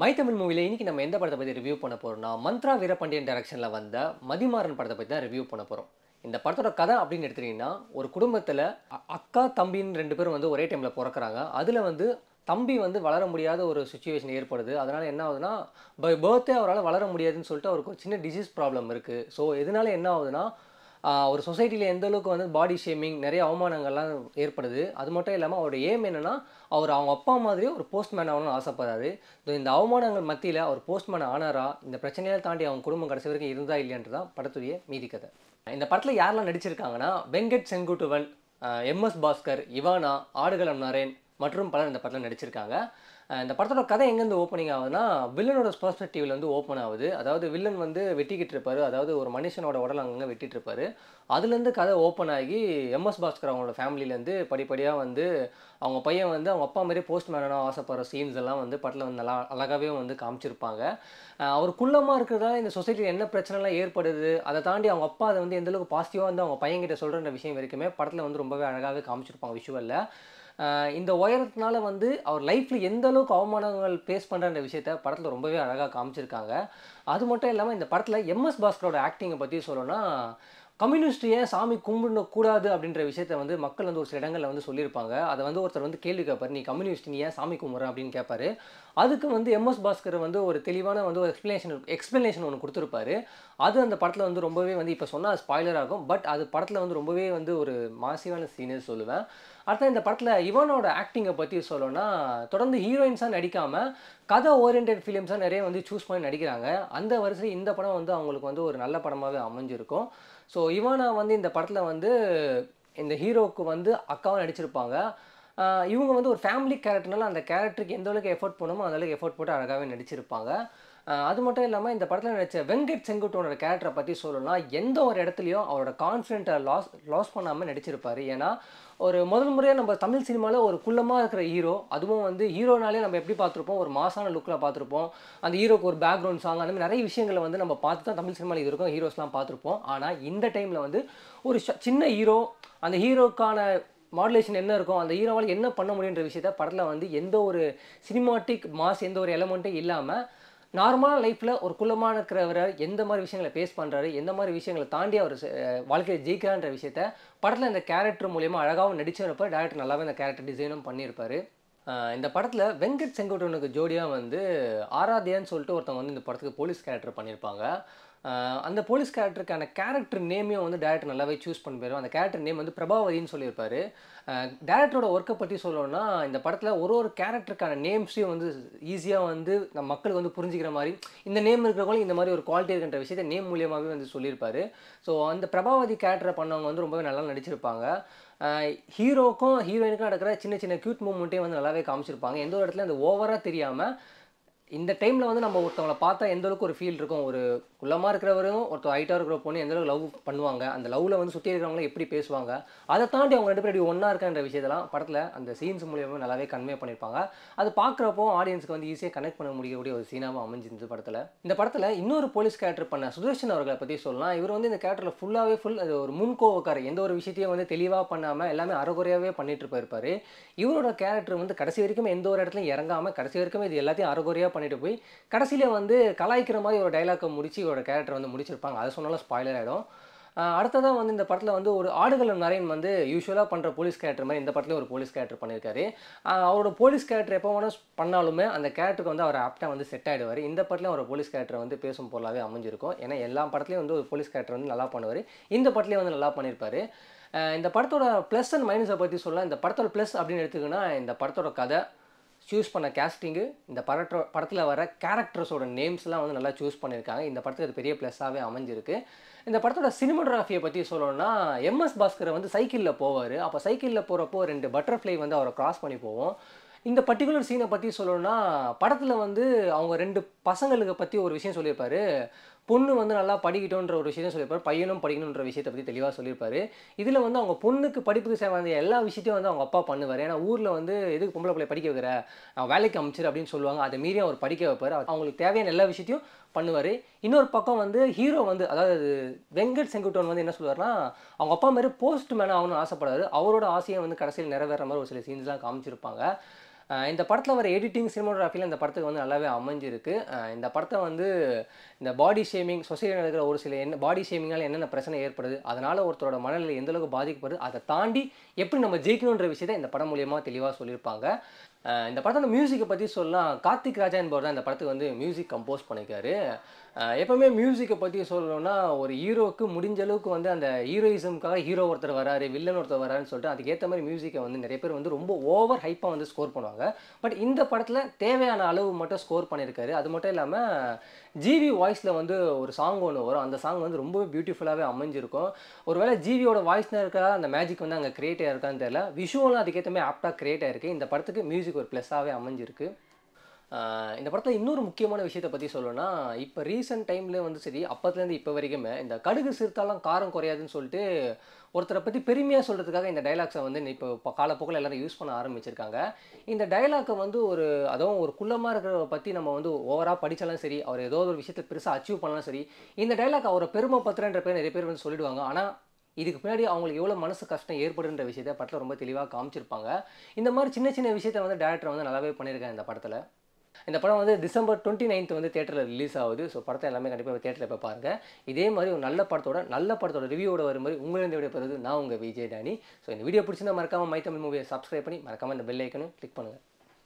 my Tamil மூவியில் இன்றைக்கி நம்ம எந்த படத்தை பற்றி ரிவ்யூ பண்ண போகிறோம்னா மந்த்ரா வீரபாண்டியன் டேரக்ஷனில் வந்த மதிமாறன் படத்தை பற்றி தான் ரிவ்யூ பண்ண போகிறோம் இந்த படத்தோட கதை அப்படின்னு எடுத்துகிட்டிங்கன்னா ஒரு குடும்பத்தில் அக்கா தம்பின்னு ரெண்டு பேரும் வந்து ஒரே டைமில் பிறக்கிறாங்க அதில் வந்து தம்பி வந்து வளர முடியாத ஒரு சுச்சுவேஷன் ஏற்படுது அதனால் என்ன ஆகுதுன்னா பை பர்த்டே அவரால் வளர முடியாதுன்னு சொல்லிட்டு அவருக்கு ஒரு சின்ன டிசீஸ் ப்ராப்ளம் இருக்குது ஸோ இதனால் என்ன ஆகுதுன்னா ஒரு சொசைட்டியில் எந்த அளவுக்கு வந்து பாடி ஷேமிங் நிறைய அவமானங்கள்லாம் ஏற்படுது அது மட்டும் இல்லாமல் அவரோட ஏம் என்னென்னா அவர் அவங்க அப்பா மாதிரி ஒரு போஸ்ட்மேன் ஆகணும்னு ஸோ இந்த அவமானங்கள் மத்தியில் அவர் போஸ்ட்மேன் ஆனாரா இந்த பிரச்சனையை தாண்டி அவங்க குடும்பம் கடைசி வரைக்கும் இருந்தா இல்லையான்றது தான் படத்துடைய மீதி கதை இந்த படத்தில் யாரெல்லாம் நடிச்சிருக்காங்கன்னா வெங்கட் செங்குட்டுவன் எம்எஸ் பாஸ்கர் இவானா ஆடுகளம் நரேன் மற்றும் பலர் இந்த படத்தில் நடிச்சிருக்காங்க இந்த படத்தோட கதை எங்கேருந்து ஓப்பனிங் ஆகுதுன்னா வில்லனோட பெர்ஸ்பெக்டிவ்ல வந்து ஓப்பன் ஆகுது அதாவது வில்லன் வந்து வெட்டிக்கிட்டு இருப்பாரு அதாவது ஒரு மனுஷனோட உடல் அங்கங்க வெட்டிட்டு இருப்பாரு அதுலேருந்து கதை ஓப்பன் ஆகி எம்எஸ் பாஸ்கர் அவங்களோட ஃபேமிலியிலேருந்து படிப்படியாக வந்து அவங்க பையன் வந்து அவங்க அப்பா மாதிரி போஸ்ட் மேனாக ஆசைப்படுற சீன்ஸ் எல்லாம் வந்து படத்தில் வந்து நல்லா அழகாகவே வந்து காமிச்சிருப்பாங்க அவர் குள்ளமாக இருக்கிறதா இந்த சொசைட்டியில் என்ன பிரச்சனைலாம் ஏற்படுது அதை தாண்டி அவங்க அப்பா அதை வந்து எந்தளவுக்கு பாசிட்டிவாக வந்து அவங்க பையன்கிட்ட சொல்கிற விஷயம் வரைக்குமே படத்தில் வந்து ரொம்பவே அழகாகவே காமிச்சிருப்பாங்க விஷுவலில் இந்த உயரத்தினால வந்து அவர் லைஃப்பில் எந்த அளவுக்கு அவமானங்கள் ஃபேஸ் பண்ணுற விஷயத்த படத்தில் ரொம்பவே அழகாக காமிச்சிருக்காங்க அது மட்டும் இல்லாமல் இந்த படத்தில் எம்எஸ் பாஸ்கரோட ஆக்டிங்கை பற்றி சொல்லணும்னா கம்யூனிஸ்ட் ஏன் சாமி கும்பிடக்கூடாது கூடாது அப்படின்ற விஷயத்த வந்து மக்கள் வந்து ஒரு சில இடங்களில் வந்து சொல்லியிருப்பாங்க அதை வந்து ஒருத்தர் வந்து கேள்வி கேட்பார் நீ கம்யூனிஸ்ட் நீ ஏன் சாமி கும்பிட்ற அப்படின்னு கேட்பார் அதுக்கு வந்து எம்எஸ் பாஸ்கர் வந்து ஒரு தெளிவான வந்து ஒரு எக்ஸ்ப்ளனேஷன் எக்ஸ்ப்ளனேஷன் ஒன்று கொடுத்துருப்பாரு அது அந்த படத்தில் வந்து ரொம்பவே வந்து இப்போ சொன்னால் ஸ்பாய்லர் ஆகும் பட் அது படத்தில் வந்து ரொம்பவே வந்து ஒரு மாசிவான சீனே சொல்லுவேன் அடுத்த இந்த படத்தில் இவனோட ஆக்டிங்கை பற்றி சொல்லணும்னா தொடர்ந்து ஹீரோயின்ஸாக நடிக்காமல் கதை ஓரியன்ட் ஃபிலிம்ஸாக நிறைய வந்து சூஸ் பண்ணி நடிக்கிறாங்க அந்த வரிசையில் இந்த படம் வந்து அவங்களுக்கு வந்து ஒரு நல்ல படமாகவே அமைஞ்சிருக்கும் ஸோ இவனா வந்து இந்த படத்தில் வந்து இந்த ஹீரோவுக்கு வந்து அக்காவும் நடிச்சிருப்பாங்க இவங்க வந்து ஒரு ஃபேமிலி கேரக்டர்னால அந்த கேரக்டருக்கு எந்த அளவுக்கு எஃபோர்ட் பண்ணுமோ அந்தளவுக்கு எஃபோர்ட் போட்டு அழகாகவே நடிச்சிருப்பாங்க அது மட்டும் இல்லாமல் இந்த படத்தில் நடித்த வெங்கட் செங்குட்டோனோட கேரக்டரை பற்றி சொல்லணும்னா எந்த ஒரு இடத்துலையும் அவரோட கான்ஃபிடென்ட்டை லாஸ் லாஸ் பண்ணாமல் நடிச்சிருப்பார் ஏன்னா ஒரு முதல் முறையாக நம்ம தமிழ் சினிமாவில் ஒரு குள்ளமாக இருக்கிற ஹீரோ அதுவும் வந்து ஹீரோனாலே நம்ம எப்படி பார்த்துருப்போம் ஒரு மாசான லுக்கில் பார்த்துருப்போம் அந்த ஹீரோக்கு ஒரு பேக்ரவுண்ட் சாங் அந்த மாதிரி நிறைய விஷயங்களை வந்து நம்ம பார்த்து தான் தமிழ் சினிமாவில் இது இருக்கும் ஹீரோஸ்லாம் பார்த்துருப்போம் ஆனால் இந்த டைமில் வந்து ஒரு சின்ன ஹீரோ அந்த ஹீரோக்கான மாடுலேஷன் என்ன இருக்கும் அந்த ஹீரோவால் என்ன பண்ண முடியுன்ற விஷயத்த படத்தில் வந்து எந்த ஒரு சினிமாட்டிக் மாஸ் எந்த ஒரு எலமெண்ட்டும் இல்லாமல் நார்மலாக லைஃப்பில் ஒரு குலமான இருக்கிறவரை எந்த மாதிரி விஷயங்களை பேஸ் பண்ணுறாரு எந்த மாதிரி விஷயங்களை தாண்டி அவர் வாழ்க்கையில் ஜெயிக்கிறான்ற விஷயத்த படத்தில் இந்த கேரக்டர் மூலியமாக அழகாகவும் நடிச்சிருப்ப டேரக்டர் நல்லாவே இந்த கேரக்டர் டிசைனும் பண்ணியிருப்பார் இந்த படத்தில் வெங்கட் செங்கோட்டனுக்கு ஜோடியாக வந்து ஆராத்யான்னு சொல்லிட்டு ஒருத்தவங்க வந்து இந்த படத்துக்கு போலீஸ் கேரக்டர் பண்ணியிருப்பாங்க அந்த போலீஸ் கேரக்டருக்கான கேரக்டர் நேமையும் வந்து டேரக்டர் நல்லாவே சூஸ் பண்ணிருப்பார் அந்த கேரக்டர் நேம் வந்து பிரபாவதின்னு சொல்லியிருப்பார் டேரக்டரோட ஒர்க்கை பற்றி சொல்லணும்னா இந்த படத்தில் ஒரு ஒரு கேரக்டருக்கான நேம்ஸையும் வந்து ஈஸியாக வந்து நம்ம மக்களுக்கு வந்து புரிஞ்சிக்கிற மாதிரி இந்த நேம் இருக்கிறவங்களும் இந்த மாதிரி ஒரு குவாலிட்டி இருக்கின்ற விஷயத்த நேம் மூலியமாகவே வந்து சொல்லியிருப்பார் ஸோ அந்த பிரபாவதி கேரக்டரை பண்ணவங்க வந்து ரொம்பவே நல்லா நடிச்சிருப்பாங்க ஹீரோக்கும் ஹீரோயினுக்கும் நடக்கிற சின்ன சின்ன க்யூட் மூமெண்ட்டையும் வந்து நல்லாவே காமிச்சிருப்பாங்க எந்த ஒரு இடத்துல அந்த ஓவராக தெரியாமல் இந்த டைமில் வந்து நம்ம ஒருத்தவங்களை பார்த்தா எந்த அளவுக்கு ஒரு ஃபீல் இருக்கும் ஒரு குள்ளமாக இருக்கிறவரும் ஒருத்தர் ஹைட்டாக இருக்கிற பொண்ணு எந்த அளவுக்கு லவ் பண்ணுவாங்க அந்த லவ்வில் வந்து சுற்றி இருக்கிறவங்களும் எப்படி பேசுவாங்க அதை தாண்டி அவங்க ரெண்டு பேரும் ஒன்றா இருக்கிற விஷயத்தெல்லாம் படத்தில் அந்த சீன்ஸ் மூலியமாக நல்லாவே கன்வே பண்ணியிருப்பாங்க அது பார்க்குறப்போ ஆடியன்ஸுக்கு வந்து ஈஸியாக கனெக்ட் பண்ண முடியக்கூடிய ஒரு சீனாகவும் அமைஞ்சிருந்து படத்தில் இந்த படத்தில் இன்னொரு போலீஸ் கேரக்டர் பண்ண சுதர்ஷன் அவர்களை பற்றி சொல்லலாம் இவர் வந்து இந்த கேரக்டரில் ஃபுல்லாகவே ஃபுல் அது ஒரு முன்கோவக்காரர் எந்த ஒரு விஷயத்தையும் வந்து தெளிவாக பண்ணாமல் எல்லாமே அறகுறையாகவே பண்ணிட்டு போயிருப்பார் இவரோட கேரக்டர் வந்து கடைசி வரைக்கும் எந்த ஒரு இடத்துலையும் இறங்காமல் கடைசி வரைக்கும் இது எல்லாத்தையும் அறகுறையாக பண்ணிட்டு போய் கடைசியில் வந்து கலாய்க்கிற மாதிரி ஒரு டைலாக்கை முடிச்சு இவரோட கேரக்டர் வந்து முடிச்சிருப்பாங்க அதை சொன்னாலும் ஸ்பாய்லர் ஆகிடும் அடுத்ததாக வந்து இந்த படத்தில் வந்து ஒரு ஆடுகளம் நரேன் வந்து யூஸ்வலாக பண்ணுற போலீஸ் கேரக்டர் மாதிரி இந்த படத்துலேயும் ஒரு போலீஸ் கேரக்டர் பண்ணியிருக்காரு அவரோட போலீஸ் கேரக்டர் எப்போ வேணும் பண்ணாலுமே அந்த கேரக்டருக்கு வந்து அவர் ஆப்டாக வந்து செட் ஆகிடுவார் இந்த படத்துலையும் அவர் போலீஸ் கேரக்டர் வந்து பேசும் பொருளாகவே அமைஞ்சிருக்கும் ஏன்னா எல்லா படத்துலையும் வந்து ஒரு போலீஸ் கேரக்டர் வந்து நல்லா பண்ணுவார் இந்த படத்துலேயும் வந்து நல்லா பண்ணியிருப்பார் இந்த படத்தோட ப்ளஸ் அண்ட் மைனஸை பற்றி சொல்ல இந்த படத்தோட ப்ளஸ் அப்படின்னு எடுத்துக்கினா இந்த படத்தோட கதை சூஸ் பண்ண கேஸ்டிங்கு இந்த படற்ற படத்தில் வர கேரக்டர்ஸோட நேம்ஸ்லாம் வந்து நல்லா சூஸ் பண்ணியிருக்காங்க இந்த படத்துக்கு அது பெரிய ப்ளஸ்ஸாகவே அமைஞ்சிருக்கு இந்த படத்தோட சினிமோகிராஃபியை பற்றி சொல்லணும்னா எம்எஸ் பாஸ்கரை வந்து சைக்கிளில் போவார் அப்போ சைக்கிளில் போகிறப்போ ரெண்டு பட்டர்ஃப்ளை வந்து அவரை க்ராஸ் பண்ணி போவோம் இந்த பர்டிகுலர் சீனை பற்றி சொல்லணும்னா படத்தில் வந்து அவங்க ரெண்டு பசங்களுக்கு பற்றி ஒரு விஷயம் சொல்லியிருப்பாரு பொண்ணு வந்து நல்லா படிக்கட்டும்ன்ற ஒரு விஷயத்தையும் சொல்லியிருப்பார் பையனும் படிக்கணுன்ற விஷயத்தை பற்றி தெளிவாக சொல்லியிருப்பார் இதில் வந்து அவங்க பொண்ணுக்கு படிப்புக்கு சேர்ந்த எல்லா விஷயத்தையும் வந்து அவங்க அப்பா பண்ணுவார் ஏன்னா ஊரில் வந்து எதுக்கு பொம்பளை பிள்ளை படிக்க வைக்கிற வேலைக்கு அமைச்சிரு அப்படின்னு சொல்லுவாங்க அதை மீறி அவர் படிக்க வைப்பார் அவங்களுக்கு தேவையான எல்லா விஷயத்தையும் பண்ணுவார் இன்னொரு பக்கம் வந்து ஹீரோ வந்து அதாவது வெங்கட் செங்குட்டோன் வந்து என்ன சொல்லுவார்னா அவங்க அப்பா மாதிரி போஸ்ட் மேனாக ஆகணும்னு ஆசைப்படாது அவரோட ஆசையை வந்து கடைசியில் நிறைவேற மாதிரி ஒரு சில சீன்ஸ்லாம் காமிச்சிருப்பாங்க இந்த படத்தில் வர எடிட்டிங் சினிமோகிராஃபியில் இந்த படத்துக்கு வந்து நல்லாவே அமைஞ்சிருக்கு இந்த படத்தை வந்து இந்த பாடி ஷேமிங் சொசைட்டியில் நடக்கிற ஒரு சில என்ன பாடி ஷேமிங்கால் என்னென்ன பிரச்சனை ஏற்படுது அதனால் ஒருத்தரோட மனநிலை எந்தளவுக்கு பாதிக்கப்படுது அதை தாண்டி எப்படி நம்ம ஜெயிக்கணுன்ற விஷயத்தை இந்த படம் மூலியமாக தெளிவாக சொல்லியிருப்பாங்க இந்த படத்தோட மியூசிக்கை பற்றி சொல்லலாம் கார்த்திக் ராஜா என்பவர் தான் இந்த படத்துக்கு வந்து மியூசிக் கம்போஸ் பண்ணியிருக்காரு எப்போவுமே மியூசிக்கை பற்றி சொல்லணும்னா ஒரு ஹீரோவுக்கு முடிஞ்ச அளவுக்கு வந்து அந்த ஹீரோயிசம்க்காக ஹீரோ ஒருத்தர் வராரு வில்லன் ஒருத்தர் வராருன்னு சொல்லிட்டு அதுக்கேற்ற மாதிரி மியூசிக்கை வந்து நிறைய பேர் வந்து ரொம்ப ஓவர் ஹைப்பாக வந்து ஸ்கோர் பண்ணுவாங்க பட் இந்த படத்தில் தேவையான அளவு மட்டும் ஸ்கோர் பண்ணியிருக்காரு அது மட்டும் இல்லாமல் ஜிவி வாய்ஸில் வந்து ஒரு சாங் ஒன்று வரும் அந்த சாங் வந்து ரொம்பவே பியூட்டிஃபுல்லாகவே அமைஞ்சிருக்கும் ஒருவேளை ஜிவியோட வாய்ஸ்னா இருக்கா அந்த மேஜிக் வந்து அங்கே கிரியேட் ஆகிருக்கான்னு தெரியல விஷுவலும் அதுக்கேற்ற மாதிரி ஆப்டாக கிரியேட் ஆகிருக்கு இந்த படத்துக்கு மியூசிக் படத்துக்கு ஒரு ப்ளஸ்ஸாகவே அமைஞ்சிருக்கு இந்த படத்தில் இன்னொரு முக்கியமான விஷயத்தை பற்றி சொல்லணும்னா இப்போ ரீசெண்ட் டைம்லேயே வந்து சரி அப்போத்துலேருந்து இப்போ வரைக்குமே இந்த கடுகு சிறுத்தாலாம் காரம் குறையாதுன்னு சொல்லிட்டு ஒருத்தரை பற்றி பெருமையாக சொல்கிறதுக்காக இந்த டைலாக்ஸை வந்து இப்போ இப்போ காலப்போக்கில் எல்லோரும் யூஸ் பண்ண ஆரம்பிச்சிருக்காங்க இந்த டைலாக்கை வந்து ஒரு அதுவும் ஒரு குள்ளமாக இருக்கிறத பற்றி நம்ம வந்து ஓவராக படித்தாலும் சரி அவர் ஏதோ ஒரு விஷயத்தை பெருசாக அச்சீவ் பண்ணாலும் சரி இந்த டைலாக் அவரை பெருமை பத்திரன்ற பேர் நிறைய பேர் வந்து சொல்லிடுவாங்க ஆனால் இதுக்கு பின்னாடி அவங்களுக்கு எவ்வளோ மனசு கஷ்டம் ஏற்படுன்ற விஷயத்த படத்தில் ரொம்ப தெளிவாக காமிச்சிருப்பாங்க இந்த மாதிரி சின்ன சின்ன விஷயத்தை வந்து டேரக்டர் வந்து நல்லாவே பண்ணியிருக்காங்க இந்த படத்தில் இந்த படம் வந்து டிசம்பர் டுவெண்ட்டி நைன்த் வந்து தேட்டரில் ரிலீஸ் ஆகுது ஸோ படத்தை எல்லாமே கண்டிப்பாக தேட்டரில் போய் பாருங்கள் இதே மாதிரி ஒரு நல்ல படத்தோட நல்ல படத்தோட ரிவியூட வரும் மாதிரி உங்களுக்கு வீடியோ போகிறது நான் உங்கள் விஜய் டானி ஸோ இந்த வீடியோ பிடிச்சிருந்தா மறக்காமல் மை தமிழ் மூவியை சப்ஸ்கிரைப் பண்ணி மறக்காமல் இந்த பெல் ஐக்கனும் கிளிக் பண்ணுங்கள்